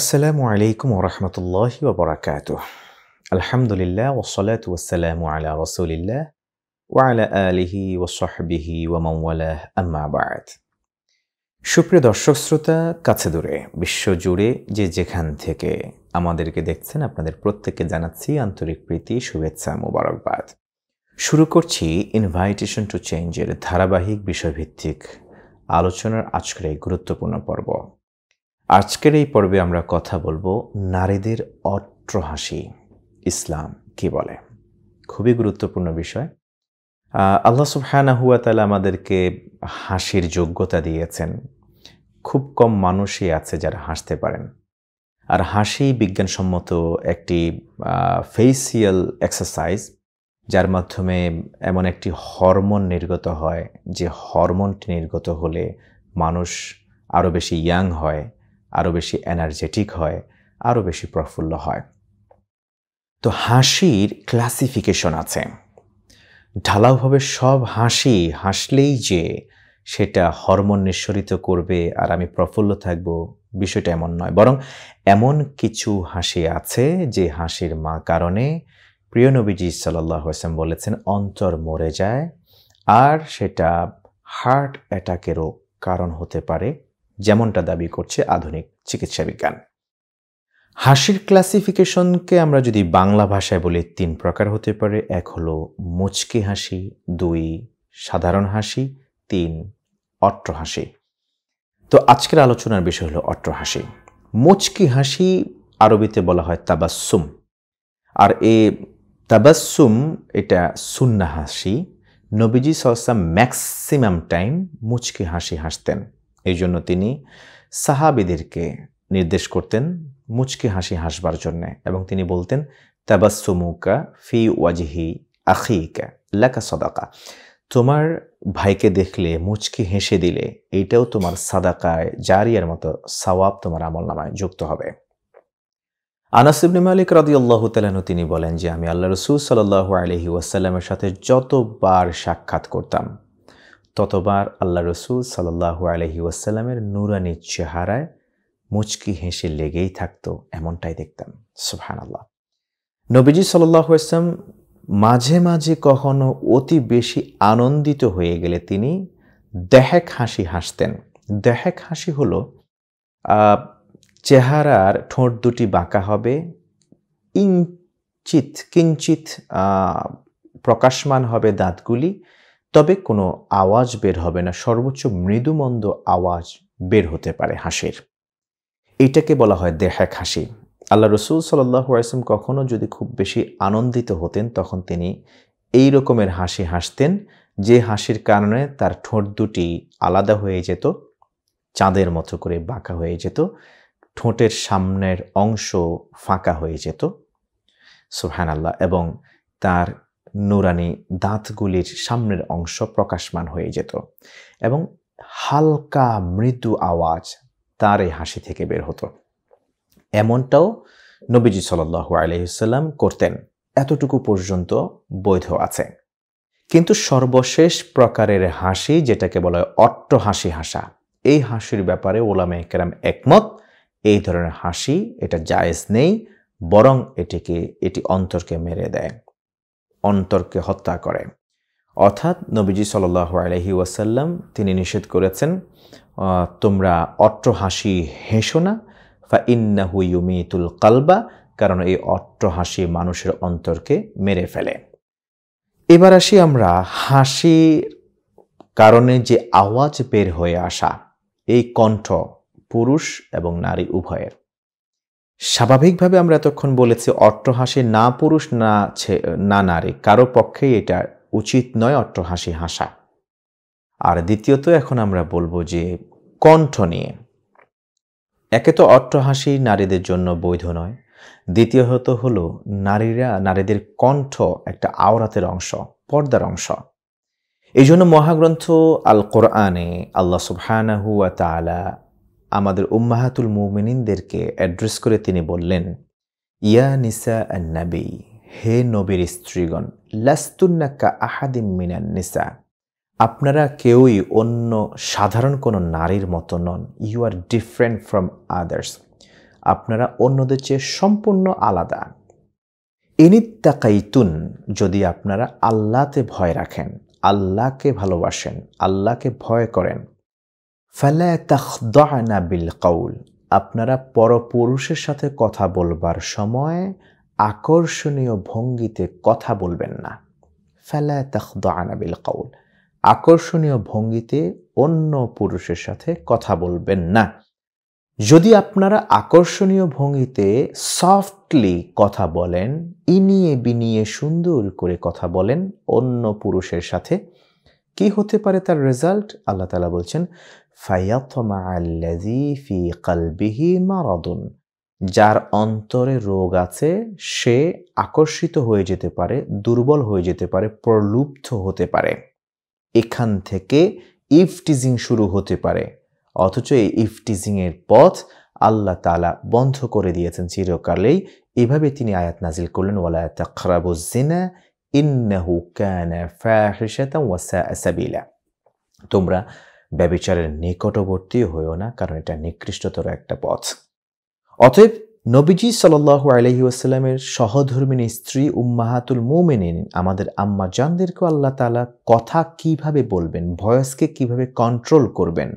আসসালামু আলাইকুম ওরহমতুল্লাহ ওবরাকাত আলহামদুলিল্লাহ ওসলাত ওসালামু আলা রসুলিল্লাহ ওয়ালা আলিহি ওসহবিহি ওমাওয়ালাহ আম্মাবাদ সুপ্রিয় দর্শক শ্রোতা কাছে দূরে বিশ্বজুড়ে যে যেখান থেকে আমাদেরকে দেখছেন আপনাদের প্রত্যেককে জানাচ্ছি আন্তরিক প্রীতি শুভেচ্ছা মোবারকবাদ শুরু করছি ইনভাইটেশন টু চেঞ্জের ধারাবাহিক বিষয়ভিত্তিক আলোচনার আজকের এই গুরুত্বপূর্ণ পর্ব আজকের এই পর্বে আমরা কথা বলবো নারীদের অট্র হাসি ইসলাম কি বলে খুবই গুরুত্বপূর্ণ বিষয় আল্লাহ সুবহানা হুয়া তালা আমাদেরকে হাসির যোগ্যতা দিয়েছেন খুব কম মানুষই আছে যারা হাসতে পারেন আর হাসি বিজ্ঞানসম্মত একটি ফেসিয়াল এক্সারসাইজ যার মাধ্যমে এমন একটি হরমোন নির্গত হয় যে হরমোনটি নির্গত হলে মানুষ আরও বেশি ইয়াং হয় আরও বেশি এনার্জেটিক হয় আরও বেশি প্রফুল্ল হয় তো হাসির ক্লাসিফিকেশন আছে ঢালাওভাবে সব হাসি হাসলেই যে সেটা হরমোন নিঃসরিত করবে আর আমি প্রফুল্ল থাকব বিষয়টা এমন নয় বরং এমন কিছু হাসি আছে যে হাসির মা কারণে প্রিয় নবীজি সাল্লাহ হোসেন বলেছেন অন্তর মরে যায় আর সেটা হার্ট অ্যাটাকেরও কারণ হতে পারে যেমনটা দাবি করছে আধুনিক চিকিৎসা বিজ্ঞান হাসির ক্লাসিফিকেশনকে আমরা যদি বাংলা ভাষায় বলি তিন প্রকার হতে পারে এক হলো মুচকি হাসি দুই সাধারণ হাসি তিন অট্ট হাসি তো আজকের আলোচনার বিষয় হলো অট্ট হাসি মুচকি হাসি আরবিতে বলা হয় তাবাসুম আর এ তাবাসুম এটা সুন্না হাসি নবীজি সহসা ম্যাক্সিমাম টাইম মুচকি হাসি হাসতেন এই জন্য তিনি সাহাবিদেরকে নির্দেশ করতেন মুচকি হাসি হাসবার জন্যে এবং তিনি বলতেন তাবাসুমুকা ফি ওয়াজিহি আখিকা লেখা সদাকা তোমার ভাইকে দেখলে মুচকি হেসে দিলে এইটাও তোমার সাদাকায় জারিয়ার মতো সওয়াব তোমার আমল নামায় যুক্ত হবে আনাস মালিক রাদি আল্লাহ তালানু তিনি বলেন যে আমি আল্লাহ রসুল সাল্লাহ আলহি ওয়াসাল্লামের সাথে যতবার সাক্ষাৎ করতাম ততবার আল্লাহ রসুল সাল্লাহু আলহি ওয়াসাল্লামের নুরানি চেহারায় মুচকি হেসে লেগেই থাকতো এমনটাই দেখতাম সুহান আল্লাহ নবীজি সাল্লাহ আসলাম মাঝে মাঝে কখনো অতি বেশি আনন্দিত হয়ে গেলে তিনি দেহেক হাসি হাসতেন দেহেক হাসি হল চেহারার ঠোঁট দুটি বাঁকা হবে ইঞ্চিত কিঞ্চিত প্রকাশমান হবে দাঁতগুলি তবে কোনো আওয়াজ বের হবে না সর্বোচ্চ মৃদুমন্দ আওয়াজ বের হতে পারে হাসির এটাকে বলা হয় দেহাক হাসি আল্লাহ রসুল সাল্লাহু আসলাম কখনও যদি খুব বেশি আনন্দিত হতেন তখন তিনি এই রকমের হাসি হাসতেন যে হাসির কারণে তার ঠোঁট দুটি আলাদা হয়ে যেত চাঁদের মতো করে বাঁকা হয়ে যেত ঠোঁটের সামনের অংশ ফাঁকা হয়ে যেত সোহান আল্লাহ এবং তার নুরানি দাঁতগুলির সামনের অংশ প্রকাশমান হয়ে যেত এবং হালকা মৃদু আওয়াজ তার এই হাসি থেকে বের হতো এমনটাও নবীজি সাল্লু আলহিসাল্লাম করতেন এতটুকু পর্যন্ত বৈধ আছে কিন্তু সর্বশেষ প্রকারের হাসি যেটাকে বলা হয় অট্ট হাসি হাসা এই হাসির ব্যাপারে ওলামে কেরাম একমত এই ধরনের হাসি এটা জায়েজ নেই বরং এটিকে এটি অন্তরকে মেরে দেয় অন্তরকে হত্যা করে অর্থাৎ নবীজি সাল্লাহ আলহি ওয়াসাল্লাম তিনি নিষেধ করেছেন তোমরা অট্টহাসি হাসি হেসো না ফা ইন্নাহু ইউমিতুল কালবা কারণ এই অট্টহাসি মানুষের অন্তরকে মেরে ফেলে এবার আসি আমরা হাসি কারণে যে আওয়াজ বের হয়ে আসা এই কণ্ঠ পুরুষ এবং নারী উভয়ের স্বাভাবিকভাবে আমরা এতক্ষণ বলেছি অট্টহাসি না পুরুষ না না নারী কারো পক্ষেই এটা উচিত নয় অট্টহাসি হাসা আর দ্বিতীয়ত এখন আমরা বলবো যে কণ্ঠ নিয়ে একে তো অট্টহাসি নারীদের জন্য বৈধ নয় দ্বিতীয়ত হল নারীরা নারীদের কণ্ঠ একটা আওরাতের অংশ পর্দার অংশ এই জন্য মহাগ্রন্থ আল কোরআনে আল্লাহ সুবহানাহু তালা আমাদের উম্মাহাতুল মুমিনিনদেরকে অ্যাড্রেস করে তিনি বললেন ইয়া নিসা নাবি হে নবীর স্ত্রীগণ লাস্তুন্নাকা আহাদিম মিনান নিসা আপনারা কেউই অন্য সাধারণ কোনো নারীর মতো নন you are different from others আপনারা অন্যদের চেয়ে সম্পূর্ণ আলাদা এনিত্তাকাইতুন যদি আপনারা আল্লাহতে ভয় রাখেন আল্লাহকে ভালোবাসেন আল্লাহকে ভয় করেন ফালা তাখদানা বিল কৌল আপনারা পরপুরুষের সাথে কথা বলবার সময় আকর্ষণীয় ভঙ্গিতে কথা বলবেন না ফালা তাখদানা বিল কৌল আকর্ষণীয় ভঙ্গিতে অন্য পুরুষের সাথে কথা বলবেন না যদি আপনারা আকর্ষণীয় ভঙ্গিতে সফটলি কথা বলেন ইনিয়ে বিনিয়ে সুন্দর করে কথা বলেন অন্য পুরুষের সাথে কি হতে পারে তার রেজাল্ট আল্লাহ তালা বলছেন ফাইয়াতমা আল্লাজি ফি কালবিহি মারাদুন যার অন্তরে রোগ আছে সে আকর্ষিত হয়ে যেতে পারে দুর্বল হয়ে যেতে পারে প্রলুব্ধ হতে পারে এখান থেকে ইফটিজিং শুরু হতে পারে অথচ এই ইফটিজিংয়ের পথ আল্লাহ তালা বন্ধ করে দিয়েছেন চিরকালেই এভাবে তিনি আয়াত নাজিল করলেন ওয়ালা তোমরা ব্যবিচারের নিকটবর্তী হইও না কারণ এটা নিকৃষ্টতর একটা পথ অতএব নবীজি সাল্লাহ আলহি আসাল্লামের সহধর্মিনী স্ত্রী উম্মাহাতুল মোমেনিন আমাদের আম্মা জানদেরকে আল্লাহ তালা কথা কিভাবে বলবেন ভয়েসকে কিভাবে কন্ট্রোল করবেন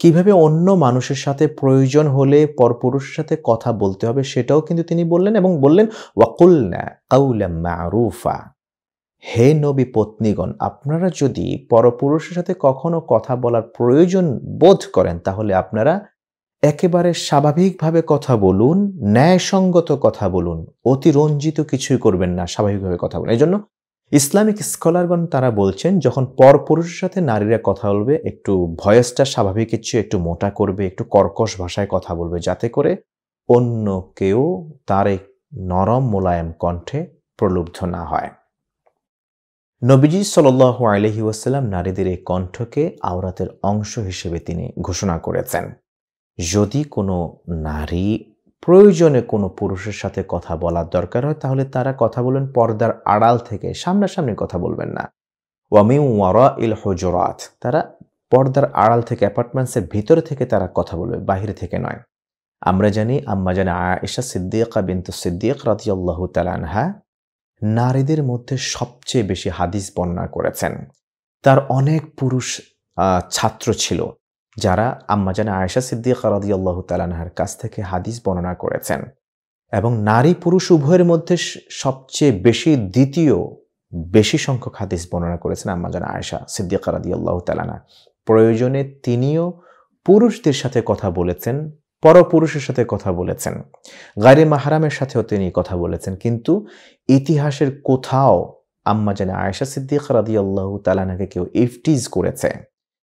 কিভাবে অন্য মানুষের সাথে প্রয়োজন হলে পরপুরুষের সাথে কথা বলতে হবে সেটাও কিন্তু তিনি বললেন এবং বললেন ওয়াকুল্না কাউলা মারুফা হে নবী পত্নীগণ আপনারা যদি পরপুরুষের সাথে কখনো কথা বলার প্রয়োজন বোধ করেন তাহলে আপনারা একেবারে স্বাভাবিকভাবে কথা বলুন ন্যায়সঙ্গত কথা বলুন অতিরঞ্জিত কিছুই করবেন না স্বাভাবিকভাবে কথা বলুন এই জন্য ইসলামিক স্কলারগণ তারা বলছেন যখন পরপুরুষের সাথে নারীরা কথা বলবে একটু ভয়েসটা স্বাভাবিক কিছু একটু মোটা করবে একটু কর্কশ ভাষায় কথা বলবে যাতে করে অন্য কেউ তার এই নরম মোলায়েম কণ্ঠে প্রলুব্ধ না হয় নবীজি সাল আলহি ওয়াসাল্লাম নারীদের এই কণ্ঠকে আওরাতের অংশ হিসেবে তিনি ঘোষণা করেছেন যদি কোনো নারী প্রয়োজনে কোনো পুরুষের সাথে কথা বলার দরকার হয় তাহলে তারা কথা বলেন পর্দার আড়াল থেকে সামনাসামনি কথা বলবেন না ওয়ামি ওয়ারা ইল হজরাত তারা পর্দার আড়াল থেকে অ্যাপার্টমেন্টসের ভিতরে থেকে তারা কথা বলবে বাহিরে থেকে নয় আমরা জানি আম্মা জানি আয়েশা সিদ্দিকা বিন্তু সিদ্দিক রাতিয়াল্লাহ তালানহা নারীদের মধ্যে সবচেয়ে বেশি হাদিস বর্ণনা করেছেন তার অনেক পুরুষ ছাত্র ছিল যারা আম্মাজান আয়েশা সিদ্দিক রাদি তালানহার কাছ থেকে হাদিস বর্ণনা করেছেন এবং নারী পুরুষ উভয়ের মধ্যে সবচেয়ে বেশি দ্বিতীয় বেশি সংখ্যক হাদিস বর্ণনা করেছেন আম্মাজানা আয়েশা সিদ্দিক রাদি আল্লাহ তালানা প্রয়োজনে তিনিও পুরুষদের সাথে কথা বলেছেন পরপুরুষের সাথে কথা বলেছেন গাড়ি মাহারামের সাথেও তিনি কথা বলেছেন কিন্তু ইতিহাসের কোথাও আম্মা জানে আয়েশা সিদ্দিক আল্লাহ তালানাকে কেউ ইফটিজ করেছে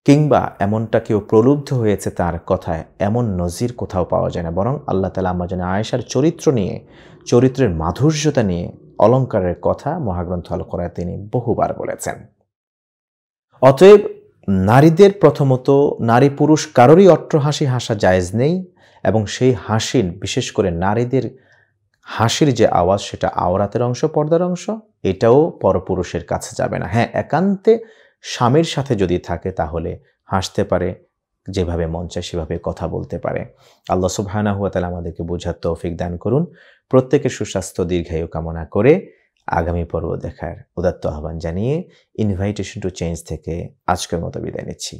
কিংবা এমনটা কেউ প্রলুব্ধ হয়েছে তার কথায় এমন নজির কোথাও পাওয়া যায় না বরং আল্লাহ তালা আম্মা জানে আয়েশার চরিত্র নিয়ে চরিত্রের মাধুর্যতা নিয়ে অলঙ্কারের কথা মহাগ্রন্থ আল করায় তিনি বহুবার বলেছেন অতএব নারীদের প্রথমত নারী পুরুষ কারোরই অট্টহাসি হাসা জায়েজ নেই এবং সেই হাসির বিশেষ করে নারীদের হাসির যে আওয়াজ সেটা আওরাতের অংশ পর্দার অংশ এটাও পরপুরুষের কাছে যাবে না হ্যাঁ একান্তে স্বামীর সাথে যদি থাকে তাহলে হাসতে পারে যেভাবে মন চায় সেভাবে কথা বলতে পারে আল্লাহ সুবহানা হুয়া তালা আমাদেরকে বোঝার তৌফিক দান করুন প্রত্যেকের সুস্বাস্থ্য দীর্ঘায়ু কামনা করে আগামী পর্ব দেখার উদাত্ত আহ্বান জানিয়ে ইনভাইটেশন টু চেঞ্জ থেকে আজকের মতো বিদায় নিচ্ছি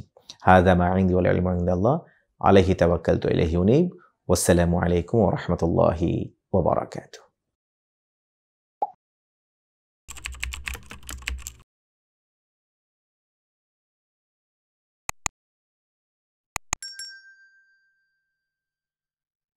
হায়দামা আইন্দি আল্লাহ عليه توكلت إليه أنيب والسلام عليكم ورحمة الله وبركاته